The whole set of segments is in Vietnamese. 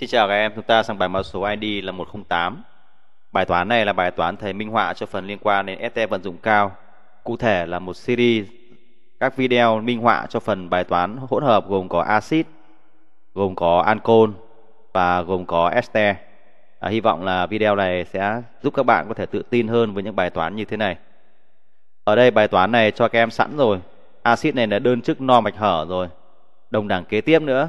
Xin chào các em, chúng ta sang bài mã số ID là 108. Bài toán này là bài toán thầy minh họa cho phần liên quan đến ST vận dụng cao. Cụ thể là một series các video minh họa cho phần bài toán hỗn hợp gồm có axit, gồm có ancol và gồm có este. À, hy vọng là video này sẽ giúp các bạn có thể tự tin hơn với những bài toán như thế này. Ở đây bài toán này cho các em sẵn rồi. Axit này là đơn chức no mạch hở rồi. Đồng đẳng kế tiếp nữa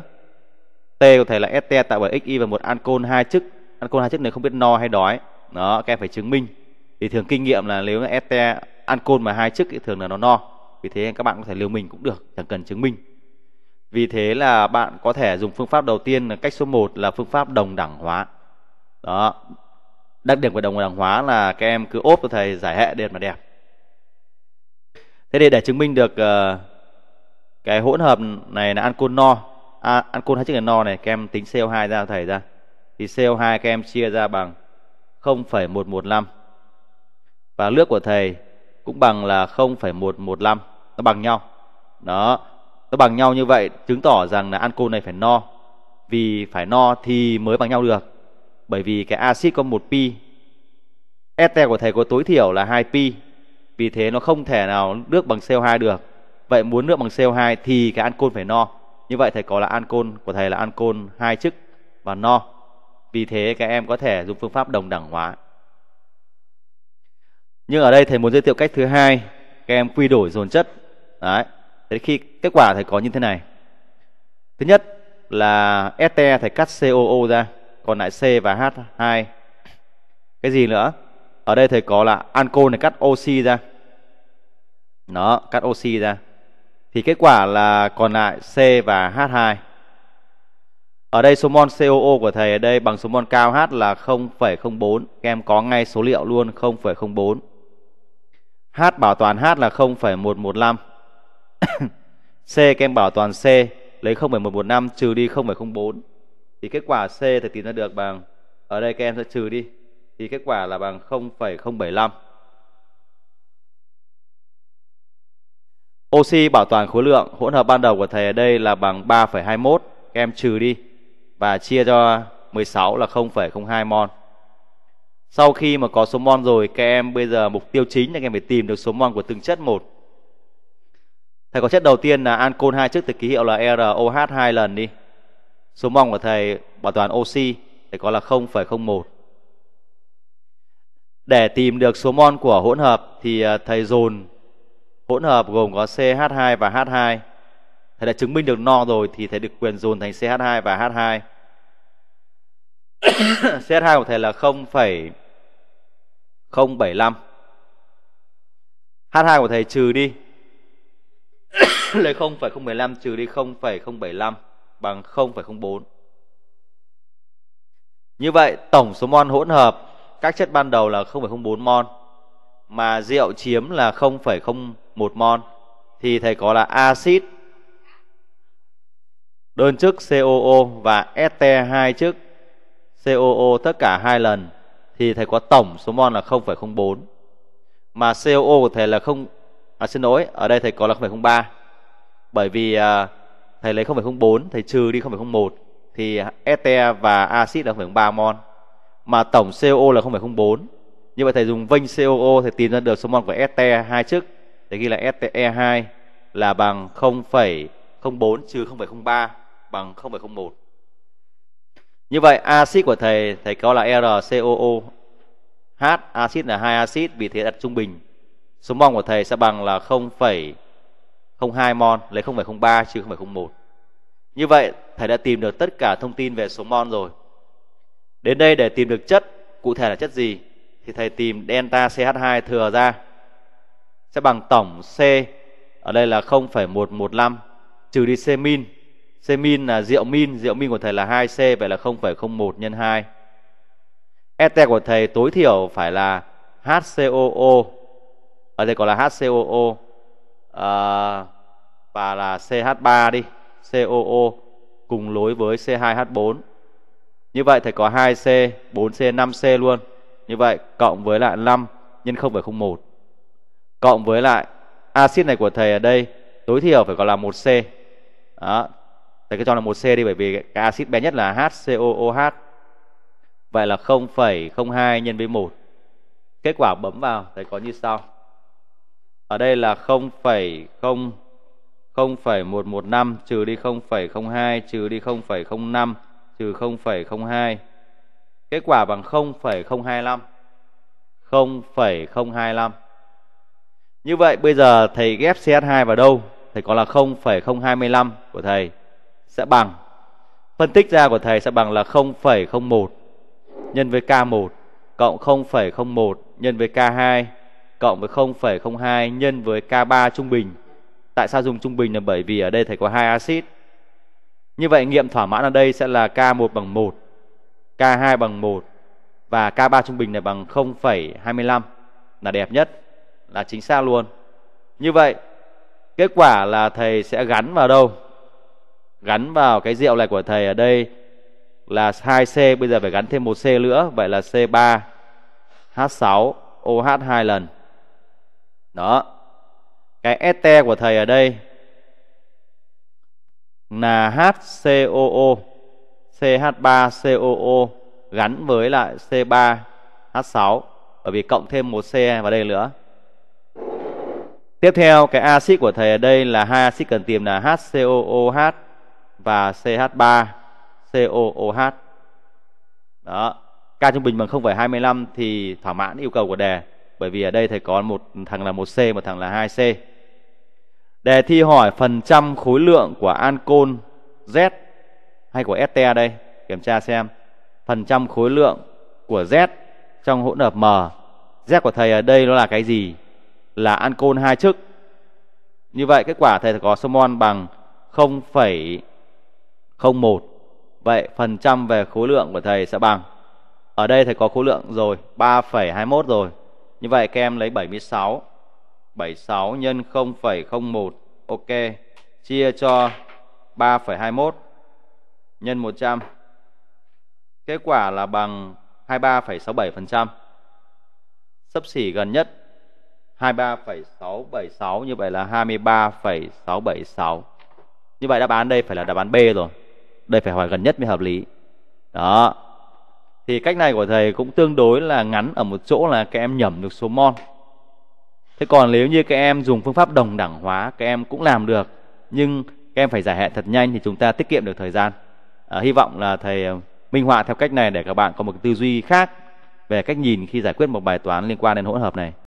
T có thể là ST tạo bởi XY và một ancol hai chức. Ancol hai chức này không biết no hay đói. Đó, các em phải chứng minh. Thì thường kinh nghiệm là nếu là ST ancol mà hai chức thì thường là nó no. Vì thế các bạn có thể liều mình cũng được, chẳng cần chứng minh. Vì thế là bạn có thể dùng phương pháp đầu tiên là cách số 1 là phương pháp đồng đẳng hóa. Đó. Đặc điểm của đồng đẳng hóa là các em cứ ốp cho thầy giải hệ đền mà đẹp. Thế thì để chứng minh được ờ, cái hỗn hợp này là ancol no à, ancol hai chiếc no này các em tính CO2 ra thầy ra thì CO2 các em chia ra bằng 0,115 và nước của thầy cũng bằng là 0,115 nó bằng nhau đó nó bằng nhau như vậy chứng tỏ rằng là ancol này phải no vì phải no thì mới bằng nhau được bởi vì cái axit có một pi este của thầy có tối thiểu là 2 pi vì thế nó không thể nào nước bằng CO2 được vậy muốn nước bằng CO2 thì cái ancol phải no như vậy thầy có là ancol của thầy là ancol hai chức và no. Vì thế các em có thể dùng phương pháp đồng đẳng hóa. Nhưng ở đây thầy muốn giới thiệu cách thứ hai, các em quy đổi dồn chất. Đấy. Thế khi kết quả thầy có như thế này. Thứ nhất là ST e thầy cắt COO ra, còn lại C và H2. Cái gì nữa? Ở đây thầy có là ancol này cắt oxy ra. nó cắt oxy ra thì kết quả là còn lại C và H2. Ở đây số mol COO của thầy ở đây bằng số mol cao H là 0,04, các em có ngay số liệu luôn 0,04. H bảo toàn H là 0,115. C các em bảo toàn C lấy 0,115 trừ đi 0,04 thì kết quả C thầy tìm ra được bằng ở đây các em sẽ trừ đi thì kết quả là bằng 0,075 Oxy bảo toàn khối lượng hỗn hợp ban đầu của thầy ở đây là bằng 3,21 em trừ đi Và chia cho 16 là 0,02 mol Sau khi mà có số mol rồi Các em bây giờ mục tiêu chính là các em phải tìm được số mol của từng chất một Thầy có chất đầu tiên là ancol 2 trước từ ký hiệu là ROH 2 lần đi Số mol của thầy bảo toàn oxy Thầy có là 0,01 Để tìm được số mol của hỗn hợp Thì à, thầy dồn hỗn hợp gồm có CH2 và H2 thầy đã chứng minh được no rồi thì thầy được quyền dồn thành CH2 và H2 CH2 của thầy là 0,075 H2 của thầy trừ đi lấy 0,015 trừ đi 0,075 bằng 0,04 như vậy tổng số mol hỗn hợp các chất ban đầu là 0,04 mol mà rượu chiếm là 0,01 mol thì thầy có là axit đơn chức COO và ST2 chức COO tất cả hai lần thì thầy có tổng số mol là 0,04 mà COO của thầy là không à xin lỗi ở đây thầy có là 0,03 bởi vì à, thầy lấy 0,04 thầy trừ đi 0,01 thì ST và axit là 0,3 mol mà tổng CO là 0,04 như vậy thầy dùng vênh COO thầy tìm ra được số mol của ST hai chức thầy ghi là STE2 là bằng 0,04 trừ 0,03 bằng 0,01 như vậy axit của thầy thầy có là RCOO H axit là hai axit vì thế đặt trung bình số mol của thầy sẽ bằng là 0,02 mol lấy 0,03 trừ 0,01 như vậy thầy đã tìm được tất cả thông tin về số mol rồi đến đây để tìm được chất cụ thể là chất gì thì thầy tìm delta CH2 thừa ra sẽ bằng tổng C ở đây là 0,115 trừ đi C min. C min là rượu min, rượu min của thầy là 2C vậy là 0,01 nhân 2. ET của thầy tối thiểu phải là HCOO. Ở đây gọi là HCOO à, và là CH3 đi, COO cùng lối với C2H4. Như vậy thầy có 2C, 4C, 5C luôn. Như vậy cộng với lại 5 nhân 0,01 cộng với lại axit này của thầy ở đây tối thiểu phải gọi là 1C. Đó. Thầy cứ cho là 1C đi bởi vì cái axit bé nhất là HCOOH. Vậy là 0,02 nhân với 1. Kết quả bấm vào thầy có như sau. Ở đây là 0,0 0,115 trừ đi 0,02 trừ đi 0,05 trừ 0,02 Kết quả bằng 0,025. 0,025. Như vậy bây giờ thầy ghép CH2 vào đâu? Thầy có là 0,025 của thầy sẽ bằng phân tích ra của thầy sẽ bằng là 0,01 nhân với K1 cộng 0,01 nhân với K2 cộng với 0,02 nhân với K3 trung bình. Tại sao dùng trung bình là bởi vì ở đây thầy có hai axit. Như vậy nghiệm thỏa mãn ở đây sẽ là K1 bằng 1 K2 bằng 1 và K3 trung bình này bằng 0,25 là đẹp nhất, là chính xác luôn. Như vậy, kết quả là thầy sẽ gắn vào đâu? Gắn vào cái rượu này của thầy ở đây là 2C, bây giờ phải gắn thêm 1C nữa, vậy là C3 H6 OH 2 lần. Đó. Cái ST của thầy ở đây là HCOO CH3COO gắn với lại C3H6 bởi vì cộng thêm một C vào đây nữa. Tiếp theo cái axit của thầy ở đây là hai axit cần tìm là HCOOH và CH3COOH. Đó, K trung bình bằng 0,25 thì thỏa mãn yêu cầu của đề bởi vì ở đây thầy có một thằng là một c một thằng là 2C. Đề thi hỏi phần trăm khối lượng của ancol Z hay của ST đây kiểm tra xem phần trăm khối lượng của Z trong hỗn hợp M Z của thầy ở đây nó là cái gì là ancol hai chức như vậy kết quả thầy có số mol bằng 0,01 vậy phần trăm về khối lượng của thầy sẽ bằng ở đây thầy có khối lượng rồi 3,21 rồi như vậy các em lấy 76 76 nhân 0,01 ok chia cho 3,21 nhân 100. Kết quả là bằng 23,67%. Sấp xỉ gần nhất 23,676 như vậy là 23,676. Như vậy đáp án đây phải là đáp án B rồi. Đây phải hỏi gần nhất mới hợp lý. Đó. Thì cách này của thầy cũng tương đối là ngắn ở một chỗ là các em nhẩm được số mon Thế còn nếu như các em dùng phương pháp đồng đẳng hóa các em cũng làm được nhưng các em phải giải hệ thật nhanh thì chúng ta tiết kiệm được thời gian à, hy vọng là thầy ờ, minh họa theo cách này để các bạn có một tư duy khác về cách nhìn khi giải quyết một bài toán liên quan đến hỗn hợp này